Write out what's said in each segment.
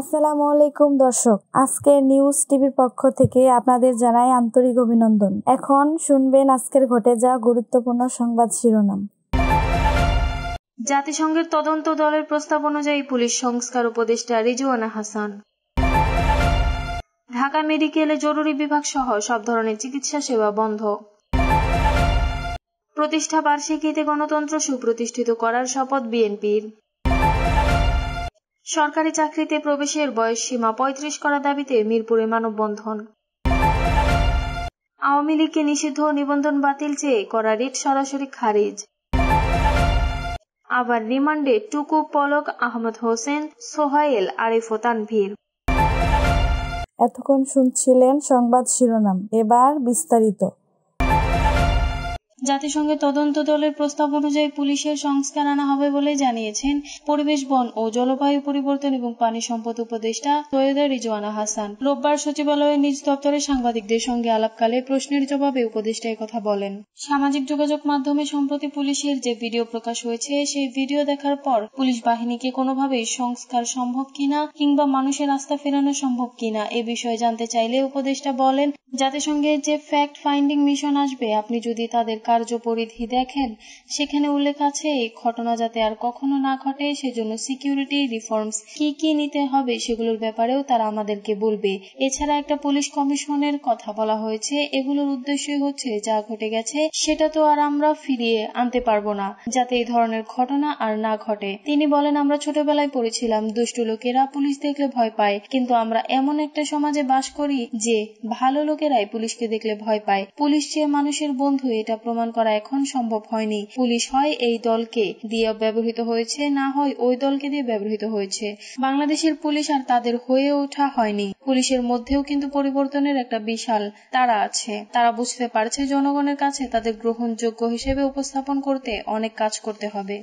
আসসালামু আলাইকুম দর্শক আজকের নিউজ টিভির পক্ষ থেকে আপনাদের জানাই আন্তরিক অভিনন্দন এখন শুনবেন আজকের ঘটে যাওয়া গুরুত্বপূর্ণ সংবাদ শিরোনাম জাতিসংঘের তদন্ত দলের প্রস্তাব অনুযায়ী পুলিশ সংস্কার উপদেষ্টা রিজওয়ানা হাসান ঢাকা মেডিকেলে জরুরি বিভাগ সহ সব ধরনের চিকিৎসা সেবা বন্ধ প্রতিষ্ঠা বার্ষিকীতে গণতন্ত্র সুপ্রতিষ্ঠিত করার শপথ বিএনপির সরকারি চাকরিতে প্রবেশের বয়সসীমা পঁয়ত্রিশ করার দাবিতে মিরপুরে মানববন্ধন আওয়ামী লীগকে নিষিদ্ধ নিবন্ধন বাতিল চেয়ে করা রিট সরাসরি খারিজ আবার রিমান্ডে টুকু পলক আহমদ হোসেন সোহাইল আরিফ ও তানভীর এতক্ষণ শুনছিলেন সংবাদ শিরোনাম এবার বিস্তারিত জাতিসংঘের তদন্ত দলের প্রস্তাব অনুযায়ী পুলিশের সংস্কার আনা হবে বলে জানিয়েছেন পরিবেশ বন ও জলবায়ু পরিবর্তন এবং পানি সম্পদ উপদেষ্টা সৈয়দা রিজওয়ানা হাসান রোববার সচিবালয়ের নিজ দপ্তরে সাংবাদিকদের সঙ্গে আলাপকালে প্রশ্নের জবাবে উপদেষ্টা কথা বলেন সামাজিক যোগাযোগ মাধ্যমে সম্প্রতি পুলিশের যে ভিডিও প্রকাশ হয়েছে সেই ভিডিও দেখার পর পুলিশ বাহিনীকে কোনোভাবেই সংস্কার সম্ভব কিনা কিংবা মানুষের আস্থা ফেরানো সম্ভব কিনা এ বিষয়ে জানতে চাইলে উপদেষ্টা বলেন জাতিসংঘের যে ফ্যাক্ট ফাইন্ডিং মিশন আসবে আপনি যদি তাদের কাজ কার্য পরিধি দেখেন সেখানে উল্লেখ আছে এই ঘটনা যাতে আর কখনো না ঘটে সেজন্য সিকিউরিটি রিফর্মস কি কি নিতে হবে সেগুলোর ব্যাপারেও তারা আমাদেরকে বলবে এছাড়া একটা পুলিশ কমিশনের কথা বলা হয়েছে এগুলোর উদ্দেশ্য হচ্ছে যা ঘটে গেছে সেটা তো আর আমরা ফিরিয়ে আনতে পারবো না যাতে এই ধরনের ঘটনা আর না ঘটে তিনি বলেন আমরা ছোটবেলায় পড়েছিলাম দুষ্ট লোকেরা পুলিশ দেখলে ভয় পায় কিন্তু আমরা এমন একটা সমাজে বাস করি যে ভালো লোকেরাই পুলিশকে দেখলে ভয় পায় পুলিশ যে মানুষের বন্ধু এটা প্রমাণ নির্মাণ করা এখন সম্ভব হয়নি পুলিশ হয় এই দলকে দিয়ে ব্যবহৃত হয়েছে না হয় ওই দলকে দিয়ে ব্যবহৃত হয়েছে বাংলাদেশের পুলিশ আর তাদের হয়ে ওঠা হয়নি পুলিশের মধ্যেও কিন্তু পরিবর্তনের একটা বিশাল তারা আছে তারা বুঝতে পারছে জনগণের কাছে তাদের গ্রহণযোগ্য হিসেবে উপস্থাপন করতে অনেক কাজ করতে হবে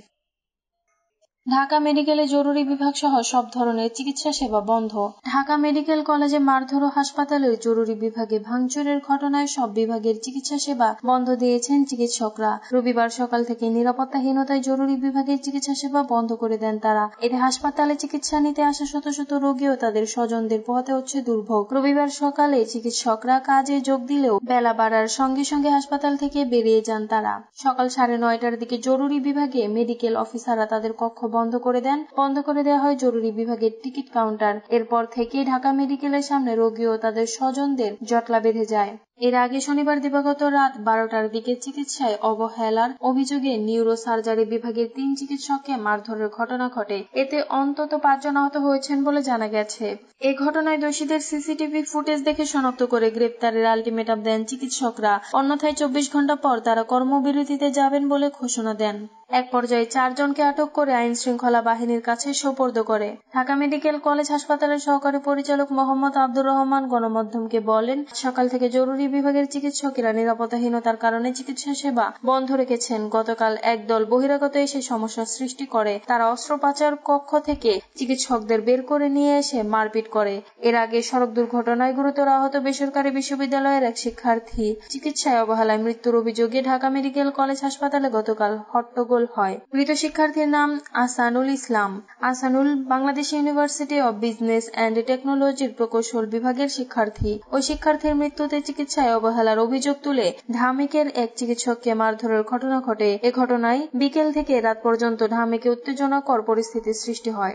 ঢাকা মেডিকেলে জরুরি বিভাগ সহ সব ধরনের চিকিৎসা সেবা বন্ধ ঢাকা মেডিকেল কলেজে মারধর হাসপাতালের জরুরি বিভাগে ভাঙচুরের ঘটনায় সব বিভাগের চিকিৎসা সেবা বন্ধ দিয়েছেন চিকিৎসকরা রবিবার সকাল থেকে নিরাপত্তাহীনতায় জরুরি বিভাগের চিকিৎসা সেবা বন্ধ করে দেন তারা এতে হাসপাতালে চিকিৎসা নিতে আসা শত শত রোগী ও তাদের স্বজনদের পোহাতে হচ্ছে দুর্ভোগ রবিবার সকালে চিকিৎসকরা কাজে যোগ দিলেও বেলা বাড়ার সঙ্গে সঙ্গে হাসপাতাল থেকে বেরিয়ে যান তারা সকাল সাড়ে নয়টার দিকে জরুরি বিভাগে মেডিকেল অফিসাররা তাদের কক্ষ বন্ধ করে দেন বন্ধ করে দেওয়া হয় জরুরি বিভাগের টিকিট কাউন্টার এরপর থেকে ঢাকা মেডিকেলের সামনে রোগী ও তাদের স্বজনদের জটলা বেঁধে যায় এর আগে শনিবার দিবাগত রাত বারোটার দিকে চিকিৎসায় অবহেলার অভিযোগে নিউরো সার্জারি বিভাগের তিন চিকিৎসককে মারধরের ঘটনা ঘটে এতে অন্তত পাঁচজন আহত হয়েছেন বলে জানা গেছে এ ঘটনায় দোষীদের সিসিটিভি ফুটেজ দেখে শনাক্ত করে গ্রেপ্তারের আলটিমেটাম দেন চিকিৎসকরা অন্যথায় চব্বিশ ঘন্টা পর তারা কর্মবিরতিতে যাবেন বলে ঘোষণা দেন এক পর্যায়ে চারজনকে আটক করে আইন শৃঙ্খলা বাহিনীর কাছে সোপর্দ করে ঢাকা মেডিকেল কলেজ হাসপাতালের সহকারী পরিচালক মোহাম্মদ আব্দুর রহমান গণমাধ্যমকে বলেন সকাল থেকে জরুরি রোগী বিভাগের চিকিৎসকেরা নিরাপত্তাহীনতার কারণে চিকিৎসা সেবা বন্ধ রেখেছেন গতকাল একদল বহিরাগত এসে সমস্যা সৃষ্টি করে তারা অস্ত্রোপাচার কক্ষ থেকে চিকিৎসকদের বের করে নিয়ে এসে মারপিট করে এর আগে সড়ক দুর্ঘটনায় গুরুতর আহত বেসরকারি বিশ্ববিদ্যালয়ের এক শিক্ষার্থী চিকিৎসায় অবহেলায় মৃত্যুর অভিযোগে ঢাকা মেডিকেল কলেজ হাসপাতালে গতকাল হট্টগোল হয় মৃত শিক্ষার্থীর নাম Asanul Islam Asanul Bangladesh university of business and টেকনোলজির প্রকৌশল বিভাগের শিক্ষার্থী ওই শিক্ষার্থীর মৃত্যুতে চিকিৎসা চিকিৎসায় অবহেলার অভিযোগ তুলে ঢামেকের এক চিকিৎসককে মারধরের ঘটনা ঘটে এ ঘটনায় বিকেল থেকে রাত পর্যন্ত ঢামেকে উত্তেজনাকর পরিস্থিতির সৃষ্টি হয়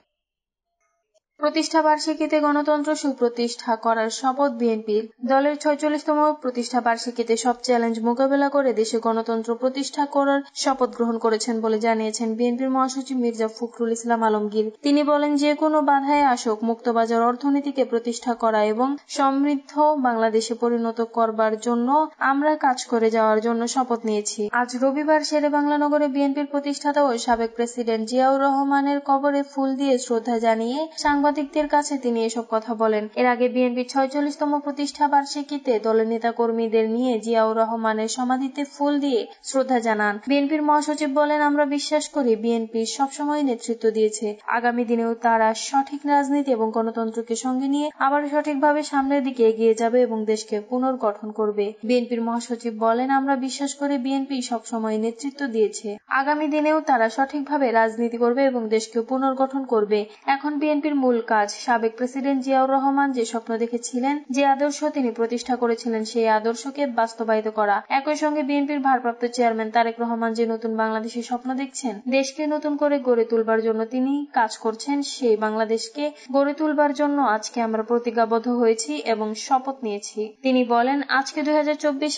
প্রতিষ্ঠাবার্ষিকীতে গণতন্ত্র সুপ্রতিষ্ঠা করার শপথ বিএনপির দলের ছয়চল্লিশতম প্রতিষ্ঠা বার্ষিকীতে সব চ্যালেঞ্জ মোকাবেলা করে দেশে গণতন্ত্র প্রতিষ্ঠা করার শপথ গ্রহণ করেছেন বলে জানিয়েছেন বিএনপির মহাসচিব মির্জা ফখরুল ইসলাম আলমগীর তিনি বলেন যে কোনো বাধায় আসক মুক্তবাজার অর্থনীতিকে প্রতিষ্ঠা করা এবং সমৃদ্ধ বাংলাদেশে পরিণত করবার জন্য আমরা কাজ করে যাওয়ার জন্য শপথ নিয়েছি আজ রবিবার শেরে বাংলা নগরে বিএনপির প্রতিষ্ঠাতা ও সাবেক প্রেসিডেন্ট জিয়াউর রহমানের কবরে ফুল দিয়ে শ্রদ্ধা জানিয়ে সাংবাদিক সাংবাদিকদের কাছে তিনি এসব কথা বলেন এর আগে বিএনপির ছয়চল্লিশতম প্রতিষ্ঠা বার্ষিকীতে দলের নেতা কর্মীদের নিয়ে জিয়াউর রহমানের সমাধিতে ফুল দিয়ে শ্রদ্ধা জানান বিএনপির মহাসচিব বলেন আমরা বিশ্বাস করি বিএনপি সবসময় নেতৃত্ব দিয়েছে আগামী দিনেও তারা সঠিক রাজনীতি এবং গণতন্ত্রকে সঙ্গে নিয়ে আবার সঠিকভাবে সামনের দিকে এগিয়ে যাবে এবং দেশকে পুনর্গঠন করবে বিএনপির মহাসচিব বলেন আমরা বিশ্বাস করি বিএনপি সবসময় নেতৃত্ব দিয়েছে আগামী দিনেও তারা সঠিকভাবে রাজনীতি করবে এবং দেশকে পুনর্গঠন করবে এখন বিএনপির মূল মূল কাজ সাবেক প্রেসিডেন্ট জিয়াউর রহমান যে স্বপ্ন দেখেছিলেন যে আদর্শ তিনি প্রতিষ্ঠা করেছিলেন সেই আদর্শকে বাস্তবায়িত করা একই সঙ্গে বিএনপির ভারপ্রাপ্ত চেয়ারম্যান তারেক রহমান যে নতুন বাংলাদেশের স্বপ্ন দেখছেন দেশকে নতুন করে গড়ে তুলবার জন্য তিনি কাজ করছেন সেই বাংলাদেশকে গড়ে তুলবার জন্য আজকে আমরা প্রতিজ্ঞাবদ্ধ হয়েছি এবং শপথ নিয়েছি তিনি বলেন আজকে দুই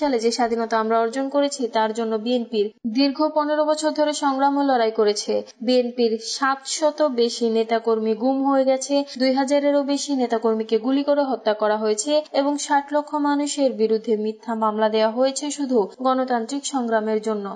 সালে যে স্বাধীনতা আমরা অর্জন করেছি তার জন্য বিএনপির দীর্ঘ পনেরো বছর ধরে সংগ্রাম ও লড়াই করেছে বিএনপির সাতশত বেশি নেতাকর্মী গুম হয়ে গেছে হয়েছে দুই হাজারেরও বেশি নেতাকর্মীকে গুলি করে হত্যা করা হয়েছে এবং ষাট লক্ষ মানুষের বিরুদ্ধে মিথ্যা মামলা দেওয়া হয়েছে শুধু গণতান্ত্রিক সংগ্রামের জন্য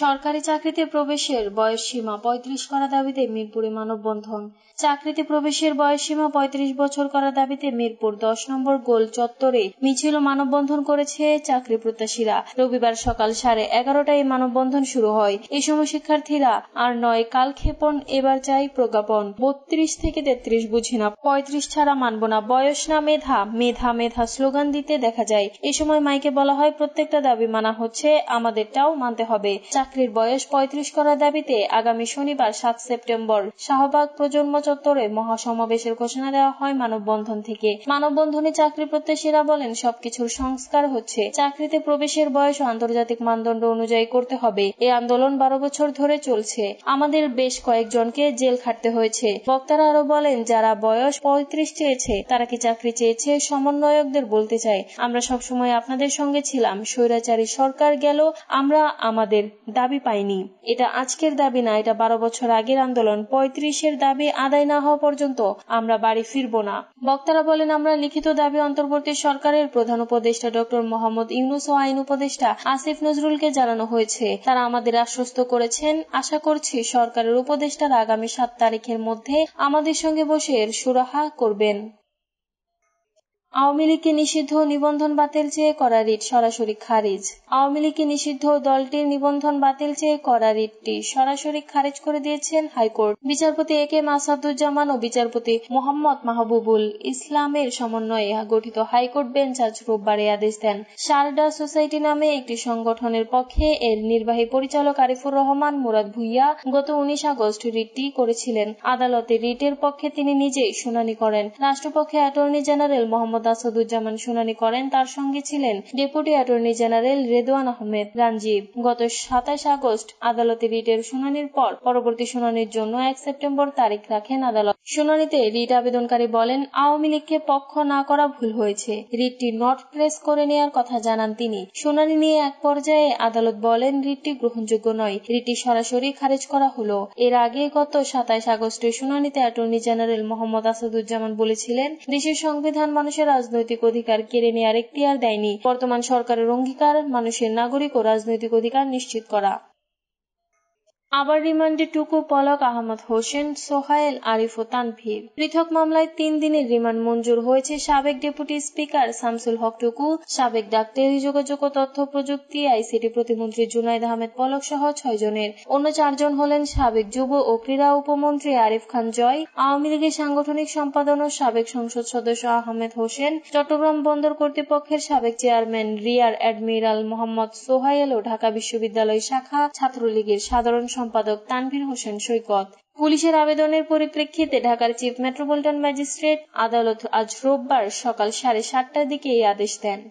সরকারি চাকরিতে প্রবেশের বয়স সীমা পঁয়ত্রিশ করার দাবিতে মিরপুরে মানববন্ধন চাকরিতে প্রবেশের বয়স সীমা পঁয়ত্রিশ বছর করার দাবিতে মিরপুর দশ নম্বর গোল চত্বরে মিছিল মানববন্ধন করেছে চাকরি প্রত্যাশীরা রবিবার সকাল সাড়ে এগারোটায় এই মানববন্ধন শুরু হয় এ সময় শিক্ষার্থীরা আর নয় কালক্ষেপণ এবার চাই প্রজ্ঞাপন বত্রিশ থেকে তেত্রিশ বুঝি না পঁয়ত্রিশ ছাড়া মানব না বয়স না মেধা মেধা মেধা স্লোগান দিতে দেখা যায় এ সময় মাইকে বলা হয় প্রত্যেকটা দাবি মানা হচ্ছে আমাদেরটাও মানতে হবে চাকরির বয়স পঁয়ত্রিশ করার দাবিতে আগামী শনিবার সাত সেপ্টেম্বর শাহবাগ প্রজন্ম চত্বরে মহাসমাবেশের ঘোষণা দেওয়া হয় মানববন্ধন থেকে মানববন্ধনে চাকরি প্রত্যাশীরা বলেন সবকিছুর সংস্কার হচ্ছে চাকরিতে প্রবেশের বয়স আন্তর্জাতিক মানদণ্ড অনুযায়ী করতে হবে এ আন্দোলন বারো বছর ধরে চলছে আমাদের বেশ কয়েকজনকে জেল খাটতে হয়েছে বক্তারা আরো বলেন যারা বয়স পঁয়ত্রিশ চেয়েছে তারা কি চাকরি চেয়েছে সমন্বয়কদের বলতে চাই আমরা সবসময় আপনাদের সঙ্গে ছিলাম স্বৈরাচারী সরকার গেল আমরা আমাদের দাবি পায়নি এটা আজকের দাবি না এটা বারো বছর আগের আন্দোলন পঁয়ত্রিশের দাবি আদায় না হওয়া পর্যন্ত আমরা বাড়ি ফিরব না বক্তারা বলেন আমরা লিখিত দাবি অন্তর্বর্তী সরকারের প্রধান উপদেষ্টা ডক্টর মোহাম্মদ ইউনুস ও আইন উপদেষ্টা আসিফ নজরুলকে জানানো হয়েছে তারা আমাদের আশ্বস্ত করেছেন আশা করছি সরকারের উপদেষ্টারা আগামী সাত তারিখের মধ্যে আমাদের সঙ্গে বসে এর সুরাহা করবেন আওয়ামী লীগকে নিষিদ্ধ নিবন্ধন বাতিল চেয়ে করা রিট সরাসরি খারিজ আওয়ামী লীগকে নিষিদ্ধ দলটির নিবন্ধন বাতিল চেয়ে করা রিটটি সরাসরি খারিজ করে দিয়েছেন হাইকোর্ট বিচারপতি এ কে মাসাদুজ্জামান ও বিচারপতি মোহাম্মদ মাহবুবুল ইসলামের সমন্বয়ে গঠিত হাইকোর্ট বেঞ্চ আজ রোববার আদেশ দেন সারডা সোসাইটি নামে একটি সংগঠনের পক্ষে এর নির্বাহী পরিচালক আরিফুর রহমান মুরাদ ভুইয়া গত উনিশ আগস্ট রিটটি করেছিলেন আদালতে রিটের পক্ষে তিনি নিজেই শুনানি করেন রাষ্ট্রপক্ষে অ্যাটর্নি জেনারেল মোহাম্মদ মোহাম্মদ আসাদুজ্জামান শুনানি করেন তার সঙ্গে ছিলেন deputy attorney general Redwan Ahmed Ranjib গত সাতাশ আগস্ট আদালতে রিটের শুনানির পর পরবর্তী শুনানির জন্য এক সেপ্টেম্বর তারিখ রাখেন আদালত শুনানিতে রিট আবেদনকারী বলেন আওয়ামী লীগকে পক্ষ না করা ভুল হয়েছে রিটটি নট প্রেস করে নেওয়ার কথা জানান তিনি শুনানি নিয়ে এক পর্যায়ে আদালত বলেন রিটটি গ্রহণযোগ্য নয় রিটটি সরাসরি খারিজ করা হলো এর আগে গত সাতাশ আগস্টে শুনানিতে অ্যাটর্নি জেনারেল মোহাম্মদ আসাদুজ্জামান বলেছিলেন দেশের সংবিধান মানুষের রাজনৈতিক অধিকার কেড়ে নেয়ার এখতিয়ার দেয়নি বর্তমান সরকারের অঙ্গীকার মানুষের নাগরিক ও রাজনৈতিক অধিকার নিশ্চিত করা আবার রিমান্ডে টুকু পলক আহমদ হোসেন সোহায়েল আরিফ ও তানভীর পৃথক মামলায় তিন দিনের রিমান্ড মঞ্জুর হয়েছে সাবেক ডেপুটি স্পিকার শামসুল হক টুকু সাবেক ডাক টেলিযোগাযোগ ও তথ্য প্রযুক্তি আইসিটি প্রতিমন্ত্রী জুনাইদ আহমেদ পলক সহ ছয় জনের অন্য চারজন হলেন সাবেক যুব ও ক্রীড়া উপমন্ত্রী আরিফ খান জয় আওয়ামী লীগের সাংগঠনিক সম্পাদন ও সাবেক সংসদ সদস্য আহমেদ হোসেন চট্টগ্রাম বন্দর কর্তৃপক্ষের সাবেক chairman rear admiral Mohammad Sohail ও ঢাকা বিশ্ববিদ্যালয় শাখা ছাত্রলীগের সাধারণ সম্পাদক তানভীর হোসেন সৈকত পুলিশের আবেদনের পরিপ্রেক্ষিতে ঢাকার চিফ মেট্রোপলিটন ম্যাজিস্ট্রেট আদালত আজ রোববার সকাল সাড়ে সাতটার দিকে এই আদেশ দেন